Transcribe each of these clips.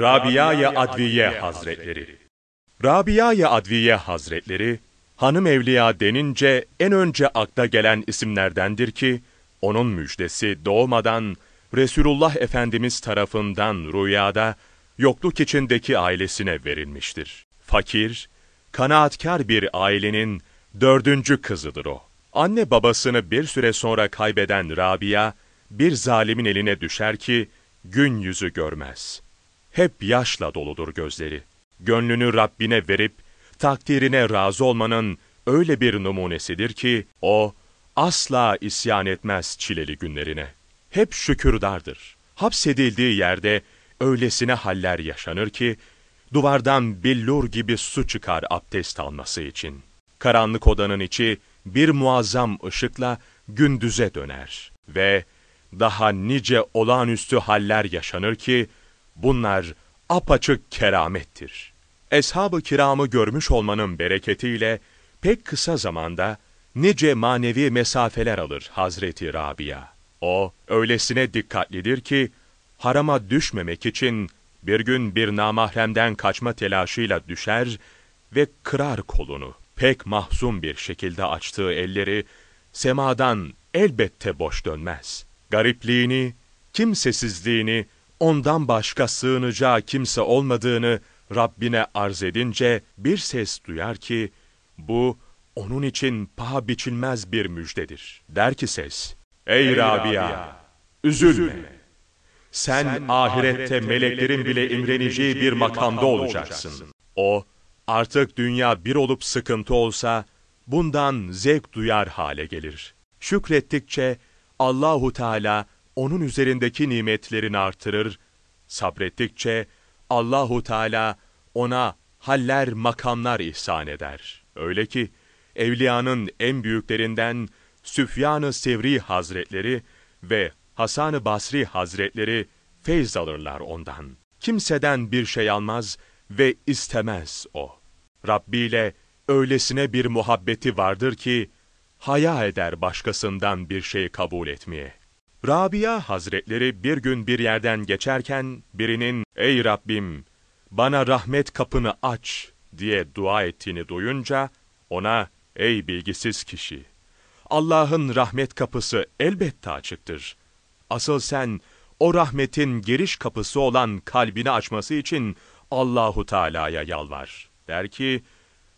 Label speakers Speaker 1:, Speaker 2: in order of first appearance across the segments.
Speaker 1: Rabia-i Adviye Hazretleri Rabia-i Adviye Hazretleri, hanım evliya denince en önce akla gelen isimlerdendir ki, onun müjdesi doğmadan Resulullah Efendimiz tarafından rüyada yokluk içindeki ailesine verilmiştir. Fakir, kanaatkar bir ailenin dördüncü kızıdır o. Anne babasını bir süre sonra kaybeden Rabia, bir zalimin eline düşer ki gün yüzü görmez.'' hep yaşla doludur gözleri. Gönlünü Rabbine verip, takdirine razı olmanın öyle bir numunesidir ki, o asla isyan etmez çileli günlerine. Hep şükürdardır. Hapsedildiği yerde öylesine haller yaşanır ki, duvardan billur gibi su çıkar abdest alması için. Karanlık odanın içi bir muazzam ışıkla gündüze döner ve daha nice olağanüstü haller yaşanır ki, Bunlar apaçık keramettir. Eshab-ı kiramı görmüş olmanın bereketiyle pek kısa zamanda nice manevi mesafeler alır Hazreti Rabia. O öylesine dikkatlidir ki harama düşmemek için bir gün bir namahremden kaçma telaşıyla düşer ve kırar kolunu. Pek mahzun bir şekilde açtığı elleri semadan elbette boş dönmez. Garipliğini, kimsesizliğini, ondan başka sığınacağı kimse olmadığını Rabbine arz edince bir ses duyar ki, bu onun için paha biçilmez bir müjdedir. Der ki ses, Ey, Ey Rabia, üzülme. üzülme.
Speaker 2: Sen, Sen ahirette, ahirette meleklerin bile imreneceği bir makamda olacaksın.
Speaker 1: O, artık dünya bir olup sıkıntı olsa, bundan zevk duyar hale gelir. Şükrettikçe Allahu Teala onun üzerindeki nimetlerini artırır. Sabrettikçe Allahu Teala ona haller, makamlar ihsan eder. Öyle ki evliyanın en büyüklerinden Süfyan-ı Sevri Hazretleri ve Hasan-ı Basri Hazretleri feyz alırlar ondan. Kimseden bir şey almaz ve istemez o. Rabbi ile öylesine bir muhabbeti vardır ki, haya eder başkasından bir şey kabul etmeye. Rabia Hazretleri bir gün bir yerden geçerken birinin ''Ey Rabbim, bana rahmet kapını aç'' diye dua ettiğini duyunca ona ''Ey bilgisiz kişi, Allah'ın rahmet kapısı elbette açıktır. Asıl sen o rahmetin giriş kapısı olan kalbini açması için Allahu Teala'ya yalvar.'' der ki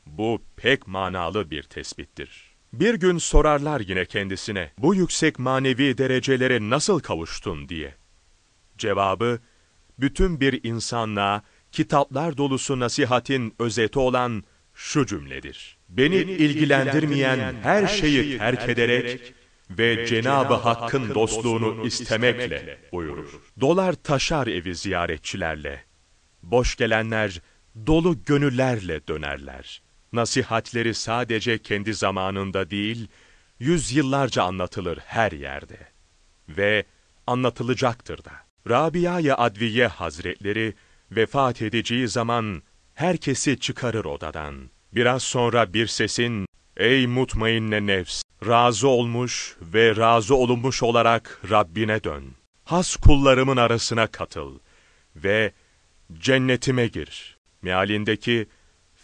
Speaker 1: bu pek manalı bir tespittir.'' Bir gün sorarlar yine kendisine, bu yüksek manevi derecelere nasıl kavuştun diye. Cevabı, bütün bir insanlığa kitaplar dolusu nasihatin özeti olan şu cümledir. Beni, Beni ilgilendirmeyen, her şeyi, şeyi terk ederek, ve Cenabı Hakk'ın Hakk'ın dostluğunu istemekle buyurur. Dolar taşar evi ziyaretçilerle. Boş gelenler dolu gönüllerle dönerler. Nasihatleri sadece kendi zamanında değil, yüzyıllarca anlatılır her yerde. Ve anlatılacaktır da. Rabia-i Adviye Hazretleri vefat edeceği zaman herkesi çıkarır odadan. Biraz sonra bir sesin, ''Ey mutmainne nefs, razı olmuş ve razı olunmuş olarak Rabbine dön. Has kullarımın arasına katıl ve cennetime gir.'' Mealindeki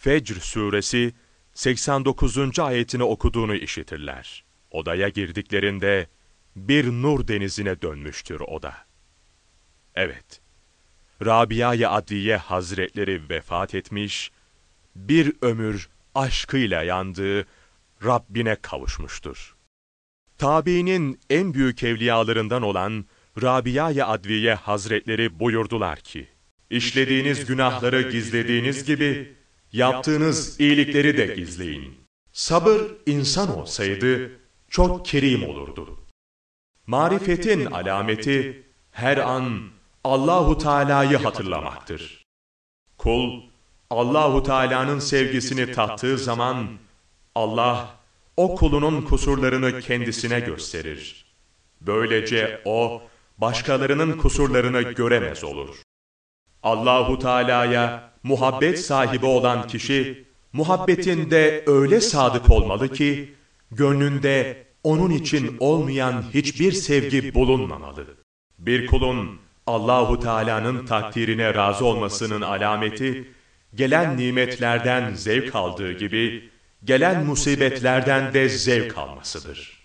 Speaker 1: Fecr suresi 89. ayetini okuduğunu işitirler. Odaya girdiklerinde bir nur denizine dönmüştür oda. Evet, Rabia-i Adiye Hazretleri vefat etmiş, bir ömür aşkıyla yandığı Rabbine kavuşmuştur. Tabiinin en büyük evliyalarından olan Rabia-i Adviye Hazretleri buyurdular ki, İşlediğiniz günahları gizlediğiniz gibi, Yaptığınız iyilikleri de gizleyin. Sabır insan olsaydı çok kerim olurdu. Marifetin alameti her an Allahu Teala'yı hatırlamaktır. Kul Allahu Teala'nın sevgisini tattığı zaman Allah o kulunun kusurlarını kendisine gösterir. Böylece o başkalarının kusurlarını göremez olur. Allahu Teala'ya muhabbet sahibi olan kişi, muhabbetinde öyle sadık olmalı ki, gönlünde onun için olmayan hiçbir sevgi bulunmamalı. Bir kulun Allahu Teala'nın takdirine razı olmasının alameti, gelen nimetlerden zevk aldığı gibi, gelen musibetlerden de zevk almasıdır.